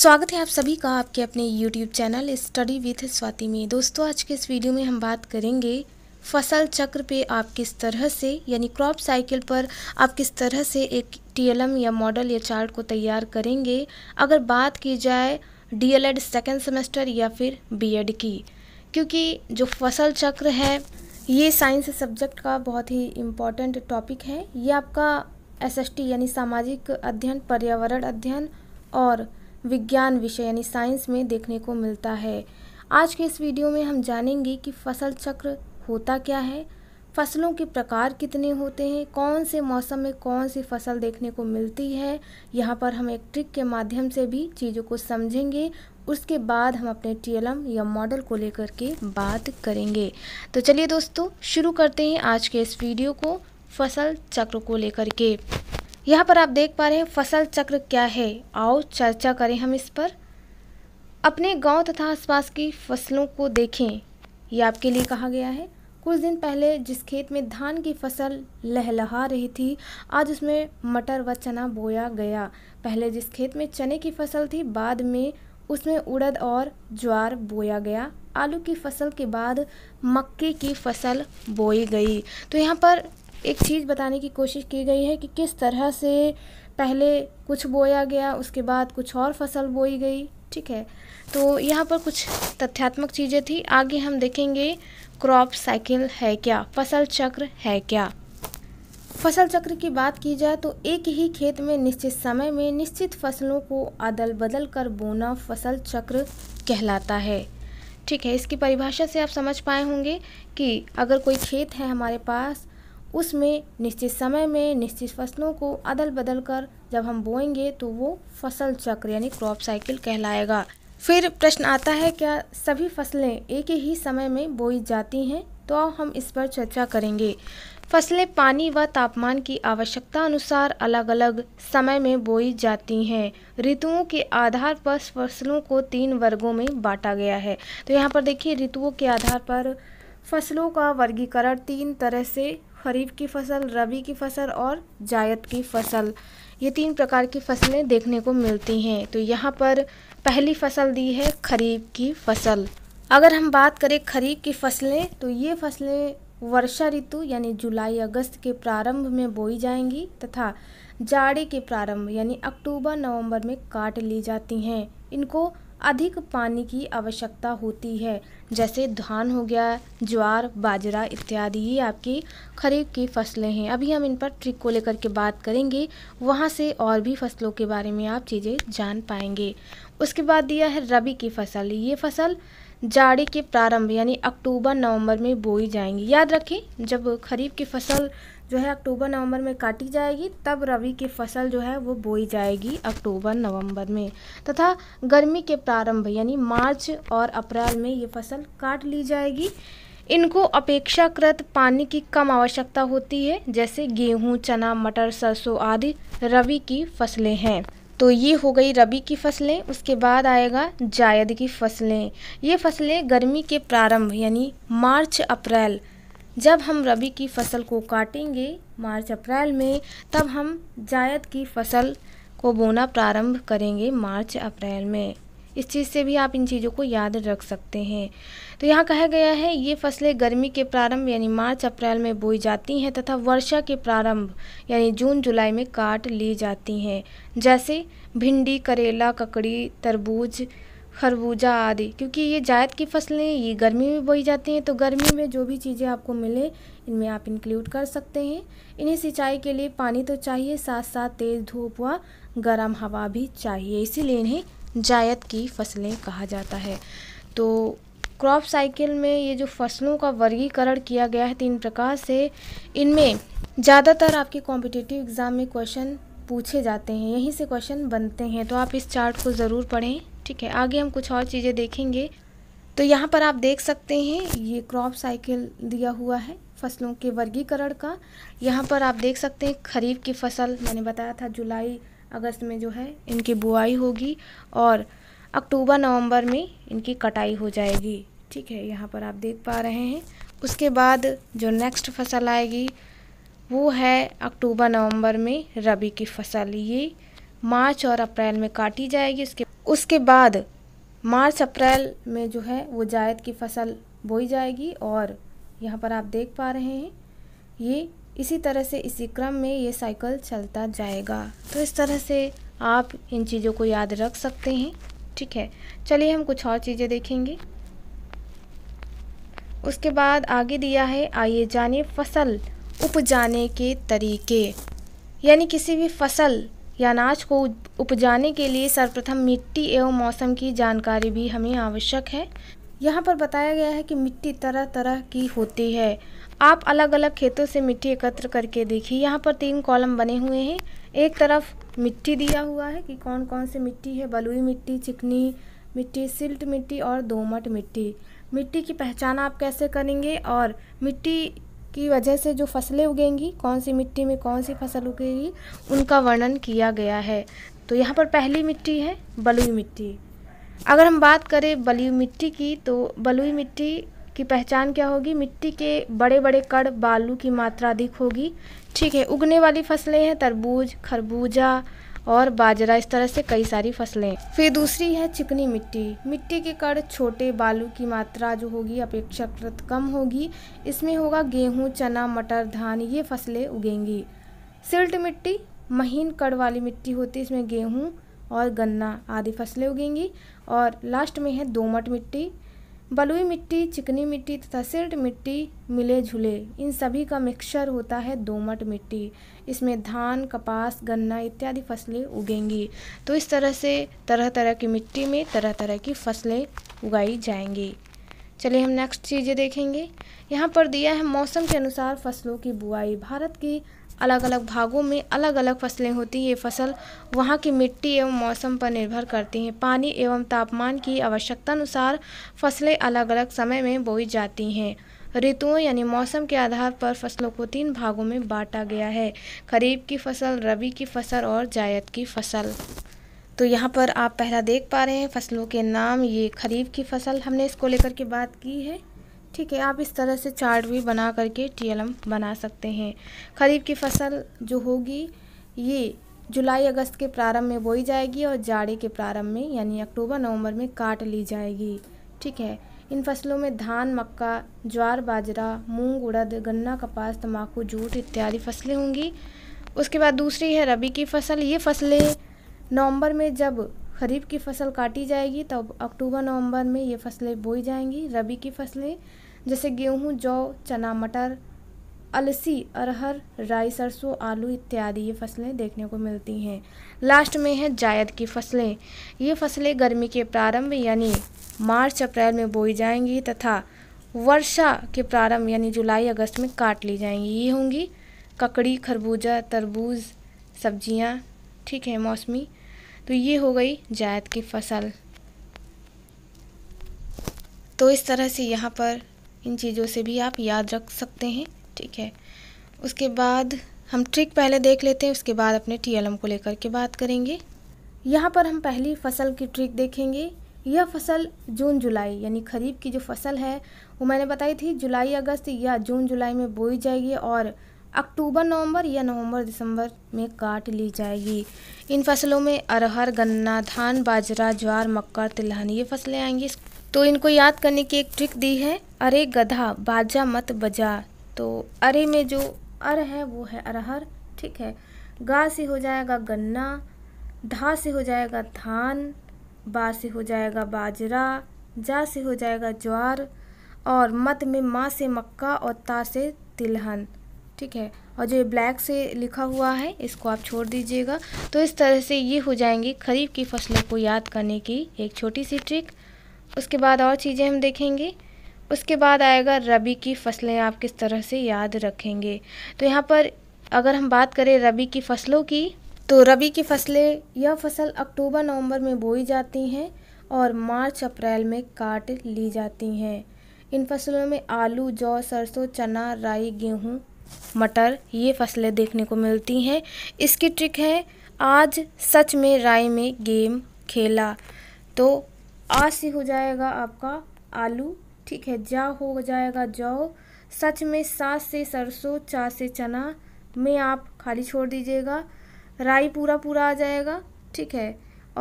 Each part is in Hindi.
स्वागत है आप सभी का आपके अपने YouTube channel study with Swati में दोस्तों आज के इस वीडियो में हम बात करेंगे फसल चक्र पे आप किस तरह से यानी क्रॉप साइकिल पर आप किस तरह से एक टी या मॉडल या चार्ट को तैयार करेंगे अगर बात की जाए एड सेकेंड सेमेस्टर या फिर एड की क्योंकि जो फसल चक्र है ये साइंस सब्जेक्ट का बहुत ही इम्पॉर्टेंट टॉपिक है ये आपका एस यानी सामाजिक अध्ययन पर्यावरण अध्ययन और विज्ञान विषय यानी साइंस में देखने को मिलता है आज के इस वीडियो में हम जानेंगे कि फसल चक्र होता क्या है फसलों के प्रकार कितने होते हैं कौन से मौसम में कौन सी फसल देखने को मिलती है यहाँ पर हम एक ट्रिक के माध्यम से भी चीज़ों को समझेंगे उसके बाद हम अपने टी या मॉडल को लेकर के बात करेंगे तो चलिए दोस्तों शुरू करते हैं आज के इस वीडियो को फसल चक्र को लेकर के यहाँ पर आप देख पा रहे हैं फसल चक्र क्या है आओ चर्चा करें हम इस पर अपने गांव तथा आसपास की फसलों को देखें ये आपके लिए कहा गया है कुछ दिन पहले जिस खेत में धान की फसल लहलहा रही थी आज उसमें मटर व चना बोया गया पहले जिस खेत में चने की फसल थी बाद में उसमें उड़द और ज्वार बोया गया आलू की फसल के बाद मक्के की फसल बोई गई तो यहाँ पर एक चीज़ बताने की कोशिश की गई है कि किस तरह से पहले कुछ बोया गया उसके बाद कुछ और फसल बोई गई ठीक है तो यहाँ पर कुछ तथ्यात्मक चीज़ें थी आगे हम देखेंगे क्रॉप साइकिल है क्या फसल चक्र है क्या फसल चक्र की बात की जाए तो एक ही खेत में निश्चित समय में निश्चित फसलों को अदल बदल कर बोना फसल चक्र कहलाता है ठीक है इसकी परिभाषा से आप समझ पाए होंगे कि अगर कोई खेत है हमारे पास उसमें निश्चित समय में निश्चित फसलों को अदल बदल कर जब हम बोएंगे तो वो फसल चक्र यानी क्रॉप साइकिल कहलाएगा फिर प्रश्न आता है क्या सभी फसलें एक ही समय में बोई जाती हैं तो हम इस पर चर्चा करेंगे फसलें पानी व तापमान की आवश्यकता अनुसार अलग अलग समय में बोई जाती हैं ऋतुओं के आधार पर फसलों को तीन वर्गों में बांटा गया है तो यहाँ पर देखिए ऋतुओं के आधार पर फसलों का वर्गीकरण तीन तरह से खरीफ की फसल रबी की फसल और जायद की फसल ये तीन प्रकार की फसलें देखने को मिलती हैं तो यहाँ पर पहली फसल दी है खरीफ की फसल अगर हम बात करें खरीफ की फसलें तो ये फसलें वर्षा ऋतु यानी जुलाई अगस्त के प्रारंभ में बोई जाएंगी तथा जाड़े के प्रारंभ यानी अक्टूबर नवंबर में काट ली जाती हैं इनको अधिक पानी की आवश्यकता होती है जैसे धान हो गया ज्वार बाजरा इत्यादि ये आपकी खरीफ की फसलें हैं अभी हम इन पर ट्रिक को लेकर के बात करेंगे वहाँ से और भी फसलों के बारे में आप चीज़ें जान पाएंगे उसके बाद दिया है रबी की फसल ये फसल जाड़े के प्रारंभ यानी अक्टूबर नवंबर में बोई जाएंगी याद रखें जब खरीफ की फसल जो है अक्टूबर नवंबर में काटी जाएगी तब रवि की फसल जो है वो बोई जाएगी अक्टूबर नवंबर में तथा गर्मी के प्रारंभ यानी मार्च और अप्रैल में ये फसल काट ली जाएगी इनको अपेक्षाकृत पानी की कम आवश्यकता होती है जैसे गेहूं, चना मटर सरसों आदि रवि की फसलें हैं तो ये हो गई रबी की फसलें उसके बाद आएगा जायद की फसलें ये फसलें गर्मी के प्रारंभ यानी मार्च अप्रैल जब हम रबी की फसल को काटेंगे मार्च अप्रैल में तब हम जायद की फसल को बोना प्रारंभ करेंगे मार्च अप्रैल में इस चीज़ से भी आप इन चीज़ों को याद रख सकते हैं तो यहाँ कहा गया है ये फसलें गर्मी के प्रारंभ यानी मार्च अप्रैल में बोई जाती हैं तथा वर्षा के प्रारंभ यानी जून जुलाई में काट ली जाती हैं जैसे भिंडी करेला ककड़ी तरबूज खरबूजा आदि क्योंकि ये जायद की फसलें ये गर्मी में बोई जाती हैं तो गर्मी में जो भी चीज़ें आपको मिले इनमें आप इंक्लूड कर सकते हैं इन्हें सिंचाई के लिए पानी तो चाहिए साथ साथ तेज़ धूप व गर्म हवा भी चाहिए इसीलिए इन्हें जायद की फसलें कहा जाता है तो क्रॉप साइकिल में ये जो फसलों का वर्गीकरण किया गया है तीन प्रकार से इनमें ज़्यादातर आपके कॉम्पिटिटिव एग्ज़ाम में क्वेश्चन पूछे जाते हैं यहीं से क्वेश्चन बनते हैं तो आप इस चार्ट को ज़रूर पढ़ें ठीक है आगे हम कुछ और चीज़ें देखेंगे तो यहाँ पर आप देख सकते हैं ये क्रॉप साइकिल दिया हुआ है फसलों के वर्गीकरण का यहाँ पर आप देख सकते हैं खरीफ की फसल मैंने बताया था जुलाई अगस्त में जो है इनकी बुआई होगी और अक्टूबर नवंबर में इनकी कटाई हो जाएगी ठीक है यहाँ पर आप देख पा रहे हैं उसके बाद जो नेक्स्ट फसल आएगी वो है अक्टूबर नवंबर में रबी की फसल ये मार्च और अप्रैल में काटी जाएगी उसके उसके बाद मार्च अप्रैल में जो है वो जायद की फसल बोई जाएगी और यहाँ पर आप देख पा रहे हैं ये इसी तरह से इसी क्रम में ये साइकिल चलता जाएगा तो इस तरह से आप इन चीज़ों को याद रख सकते हैं ठीक है चलिए हम कुछ और चीज़ें देखेंगे उसके बाद आगे दिया है आइए जाने फसल उपजाने के तरीके यानी किसी भी फसल या अनाज को उपजाने के लिए सर्वप्रथम मिट्टी एवं मौसम की जानकारी भी हमें आवश्यक है यहाँ पर बताया गया है कि मिट्टी तरह तरह की होती है आप अलग अलग खेतों से मिट्टी एकत्र करके देखिए यहाँ पर तीन कॉलम बने हुए हैं एक तरफ मिट्टी दिया हुआ है कि कौन कौन सी मिट्टी है बलुई मिट्टी चिकनी मिट्टी सिल्ट मिट्टी और दोमट मिट्टी मिट्टी की पहचान आप कैसे करेंगे और मिट्टी की वजह से जो फसलें उगेंगी कौन सी मिट्टी में कौन सी फसल उगेगी उनका वर्णन किया गया है तो यहाँ पर पहली मिट्टी है बलुई मिट्टी अगर हम बात करें बलुई मिट्टी की तो बलुई मिट्टी की पहचान क्या होगी मिट्टी के बड़े बड़े कड़ बालू की मात्रा अधिक होगी ठीक है उगने वाली फसलें हैं तरबूज खरबूजा और बाजरा इस तरह से कई सारी फसलें फिर दूसरी है चिकनी मिट्टी मिट्टी के कड़ छोटे बालू की मात्रा जो होगी अपेक्षाकृत कम होगी इसमें होगा गेहूँ चना मटर धान ये फसलें उगेंगी सिल्ट मिट्टी महीन कड़ वाली मिट्टी होती है इसमें गेहूँ और गन्ना आदि फसलें उगेंगी और लास्ट में है दोमट मिट्टी बलुई मिट्टी चिकनी मिट्टी तथा सिल्ट मिट्टी मिले झुले इन सभी का मिक्सचर होता है दोमट मिट्टी इसमें धान कपास गन्ना इत्यादि फसलें उगेंगी तो इस तरह से तरह तरह की मिट्टी में तरह तरह की फसलें उगाई जाएंगी चलिए हम नेक्स्ट चीज़ें देखेंगे यहाँ पर दिया है मौसम के अनुसार फसलों की बुआई भारत की अलग अलग भागों में अलग अलग फसलें होती ये फसल वहाँ की मिट्टी एवं मौसम पर निर्भर करती हैं पानी एवं तापमान की आवश्यकता अनुसार फसलें अलग अलग समय में बोई जाती हैं ऋतुओं यानी मौसम के आधार पर फसलों को तीन भागों में बांटा गया है खरीफ की फसल रबी की फसल और जायद की फसल तो यहाँ पर आप पहला देख पा रहे हैं फसलों के नाम ये खरीफ की फसल हमने इसको लेकर के बात की है ठीक है आप इस तरह से चार्ट भी बना करके टीएलएम बना सकते हैं खरीफ की फसल जो होगी ये जुलाई अगस्त के प्रारंभ में बोई जाएगी और जाड़े के प्रारंभ में यानी अक्टूबर नवंबर में काट ली जाएगी ठीक है इन फसलों में धान मक्का ज्वार बाजरा मूंग उड़द गन्ना कपास तंबाकू जूट इत्यादि फसलें होंगी उसके बाद दूसरी है रबी की फसल ये फसलें नवंबर में जब खरीफ की फसल काटी जाएगी तब अक्टूबर नवंबर में ये फसलें बोई जाएंगी रबी की फसलें जैसे गेहूँ जौ चना मटर अलसी अरहर राई सरसों आलू इत्यादि ये फसलें देखने को मिलती हैं लास्ट में है जायद की फसलें ये फसलें गर्मी के प्रारंभ यानी मार्च अप्रैल में बोई जाएंगी तथा वर्षा के प्रारंभ यानी जुलाई अगस्त में काट ली जाएंगी ये होंगी ककड़ी खरबूजा तरबूज सब्जियां ठीक है मौसमी तो ये हो गई जायद की फसल तो इस तरह से यहाँ पर इन चीज़ों से भी आप याद रख सकते हैं ठीक है उसके बाद हम ट्रिक पहले देख लेते हैं उसके बाद अपने टीएलएम को लेकर के बात करेंगे यहाँ पर हम पहली फसल की ट्रिक देखेंगे यह फसल जून जुलाई यानी खरीफ की जो फसल है वो मैंने बताई थी जुलाई अगस्त या जून जुलाई में बोई जाएगी और अक्टूबर नवंबर या नवंबर दिसंबर में काट ली जाएगी इन फसलों में अरहर गन्ना धान बाजरा ज्वार मक्का तिलहन ये फसलें आएंगी तो इनको याद करने की एक ट्रिक दी है अरे गधा बाजा मत बजा तो अरे में जो अर है वो है अरहर ठीक है गा से हो जाएगा गन्ना धा से हो जाएगा धान बा से हो जाएगा बाजरा जा से हो जाएगा ज्वार और मत में माँ से मक्का और ता से तिलहन ठीक है और जो ब्लैक से लिखा हुआ है इसको आप छोड़ दीजिएगा तो इस तरह से ये हो जाएंगी खरीफ की फसलों को याद करने की एक छोटी सी ट्रिक उसके बाद और चीज़ें हम देखेंगे उसके बाद आएगा रबी की फसलें आप किस तरह से याद रखेंगे तो यहाँ पर अगर हम बात करें रबी की फसलों की तो रबी की फसलें यह फसल अक्टूबर नवंबर में बोई जाती हैं और मार्च अप्रैल में काट ली जाती हैं इन फसलों में आलू जौ सरसों चना राई गेहूँ मटर ये फसलें देखने को मिलती हैं इसकी ट्रिक है आज सच में राय में गेम खेला तो आज से हो जाएगा आपका आलू ठीक है जा हो जाएगा जौ सच में सात से सरसों चार से चना में आप खाली छोड़ दीजिएगा राई पूरा पूरा आ जाएगा ठीक है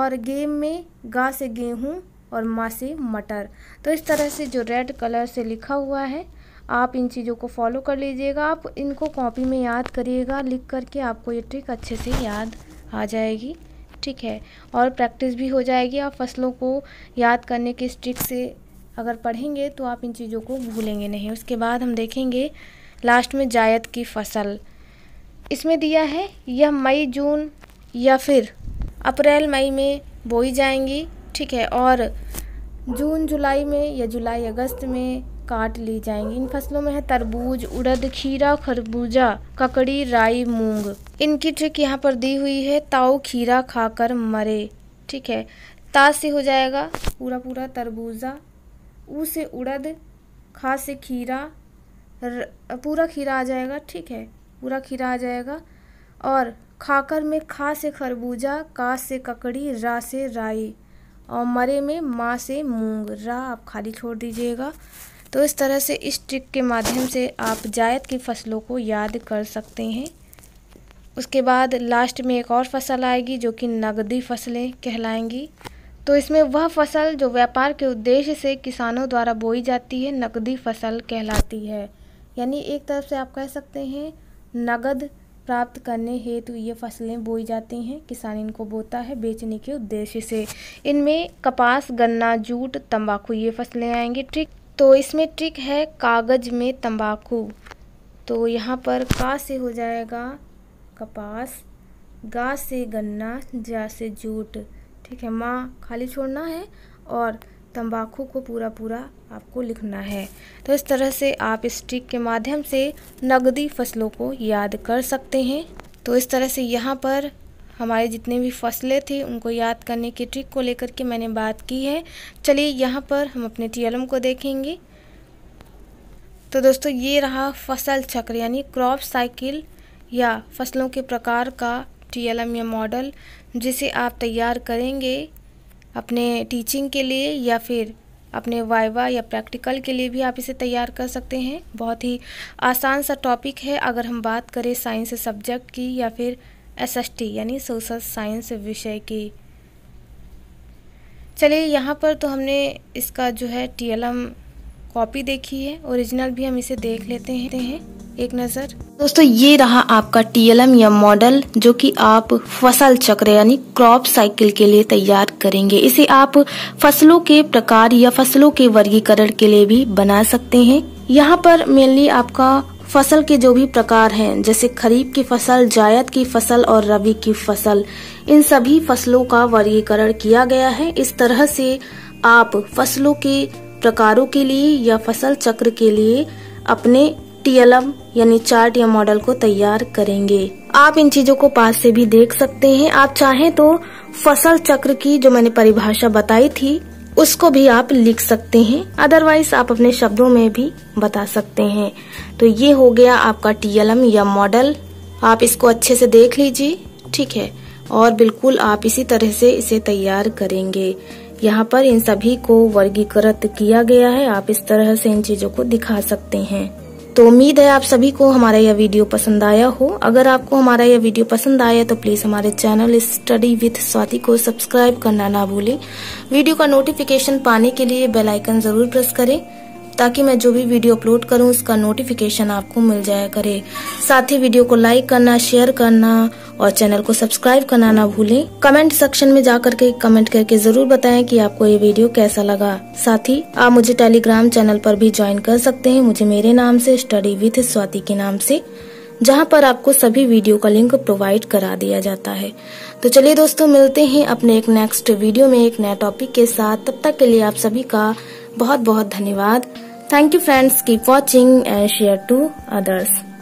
और गेम में गा से गेहूँ और माँ से मटर तो इस तरह से जो रेड कलर से लिखा हुआ है आप इन चीज़ों को फॉलो कर लीजिएगा आप इनको कॉपी में याद करिएगा लिख करके आपको ये ट्रिक अच्छे से याद आ जाएगी ठीक है और प्रैक्टिस भी हो जाएगी आप फसलों को याद करने के इस ट्रिक से अगर पढ़ेंगे तो आप इन चीज़ों को भूलेंगे नहीं उसके बाद हम देखेंगे लास्ट में जायद की फसल इसमें दिया है यह मई जून या फिर अप्रैल मई में बोई जाएंगी ठीक है और जून जुलाई में या जुलाई अगस्त में काट ली जाएंगी इन फसलों में है तरबूज उड़द खीरा खरबूजा ककड़ी राई मूंग इनकी ट्रिक यहाँ पर दी हुई है ताऊ खीरा खाकर मरे ठीक है ता से हो जाएगा पूरा पूरा तरबूजा ऊ से उड़द खा से खीरा र, पूरा खीरा आ जाएगा ठीक है पूरा खीरा आ जाएगा और खाकर में खा से खरबूजा का से ककड़ी रा से राई और मरे में माँ से मूंग रा आप खाली छोड़ दीजिएगा तो इस तरह से इस ट्रिक के माध्यम से आप जायद की फसलों को याद कर सकते हैं उसके बाद लास्ट में एक और फसल आएगी जो कि नगदी फसलें कहलाएंगी तो इसमें वह फसल जो व्यापार के उद्देश्य से किसानों द्वारा बोई जाती है नकदी फसल कहलाती है यानी एक तरफ से आप कह सकते हैं नगद प्राप्त करने हेतु ये फसलें बोई जाती हैं किसान इनको बोता है बेचने के उद्देश्य से इनमें कपास गन्ना जूट तंबाकू ये फसलें आएंगी ट्रिक तो इसमें ट्रिक है कागज़ में तंबाकू तो यहाँ पर का से हो जाएगा कपास गा से गन्ना जा से जूट ठीक है माँ खाली छोड़ना है और तंबाकू को पूरा पूरा आपको लिखना है तो इस तरह से आप इस ट्रिक के माध्यम से नगदी फसलों को याद कर सकते हैं तो इस तरह से यहाँ पर हमारे जितने भी फसलें थी उनको याद करने के ट्रिक को लेकर के मैंने बात की है चलिए यहाँ पर हम अपने टीएलएम को देखेंगे तो दोस्तों ये रहा फसल चक्र यानी क्रॉप साइकिल या फसलों के प्रकार का टीएलएम या मॉडल जिसे आप तैयार करेंगे अपने टीचिंग के लिए या फिर अपने वाइवा या प्रैक्टिकल के लिए भी आप इसे तैयार कर सकते हैं बहुत ही आसान सा टॉपिक है अगर हम बात करें साइंस सब्जेक्ट की या फिर एसएसटी यानी सोशल साइंस विषय की चलिए यहाँ पर तो हमने इसका जो है टीएलएम कॉपी देखी है ओरिजिनल भी हम इसे देख लेते हैं एक नज़र दोस्तों ये रहा आपका टीएलएम या मॉडल जो कि आप फसल चक्र यानी क्रॉप साइकिल के लिए तैयार करेंगे इसे आप फसलों के प्रकार या फसलों के वर्गीकरण के लिए भी बना सकते हैं यहाँ पर मेनली आपका फसल के जो भी प्रकार हैं जैसे खरीफ की फसल जायद की फसल और रबी की फसल इन सभी फसलों का वर्गीकरण किया गया है इस तरह से आप फसलों के प्रकारों के लिए या फसल चक्र के लिए अपने टीएलएम यानी चार्ट या मॉडल को तैयार करेंगे आप इन चीजों को पास से भी देख सकते हैं आप चाहें तो फसल चक्र की जो मैंने परिभाषा बताई थी उसको भी आप लिख सकते हैं अदरवाइज आप अपने शब्दों में भी बता सकते हैं तो ये हो गया आपका टीएलएम या मॉडल आप इसको अच्छे से देख लीजिए ठीक है और बिल्कुल आप इसी तरह से इसे तैयार करेंगे यहाँ पर इन सभी को वर्गीकृत किया गया है आप इस तरह से इन चीजों को दिखा सकते हैं तो उम्मीद है आप सभी को हमारा यह वीडियो पसंद आया हो अगर आपको हमारा यह वीडियो पसंद आया तो प्लीज हमारे चैनल स्टडी विथ स्वाति को सब्सक्राइब करना ना भूलें वीडियो का नोटिफिकेशन पाने के लिए बेल आइकन जरूर प्रेस करें ताकि मैं जो भी वीडियो अपलोड करूं उसका नोटिफिकेशन आपको मिल जाया करे साथ ही वीडियो को लाइक करना शेयर करना और चैनल को सब्सक्राइब करना ना भूलें कमेंट सेक्शन में जाकर के कमेंट करके जरूर बताएं कि आपको ये वीडियो कैसा लगा साथ ही आप मुझे टेलीग्राम चैनल पर भी ज्वाइन कर सकते हैं मुझे मेरे नाम से स्टडी विथ स्वाति के नाम से जहाँ पर आपको सभी वीडियो का लिंक प्रोवाइड करा दिया जाता है तो चलिए दोस्तों मिलते हैं अपने एक नेक्स्ट वीडियो में एक नया टॉपिक के साथ तब तक के लिए आप सभी का बहुत बहुत धन्यवाद Thank you friends. Keep watching and share to others.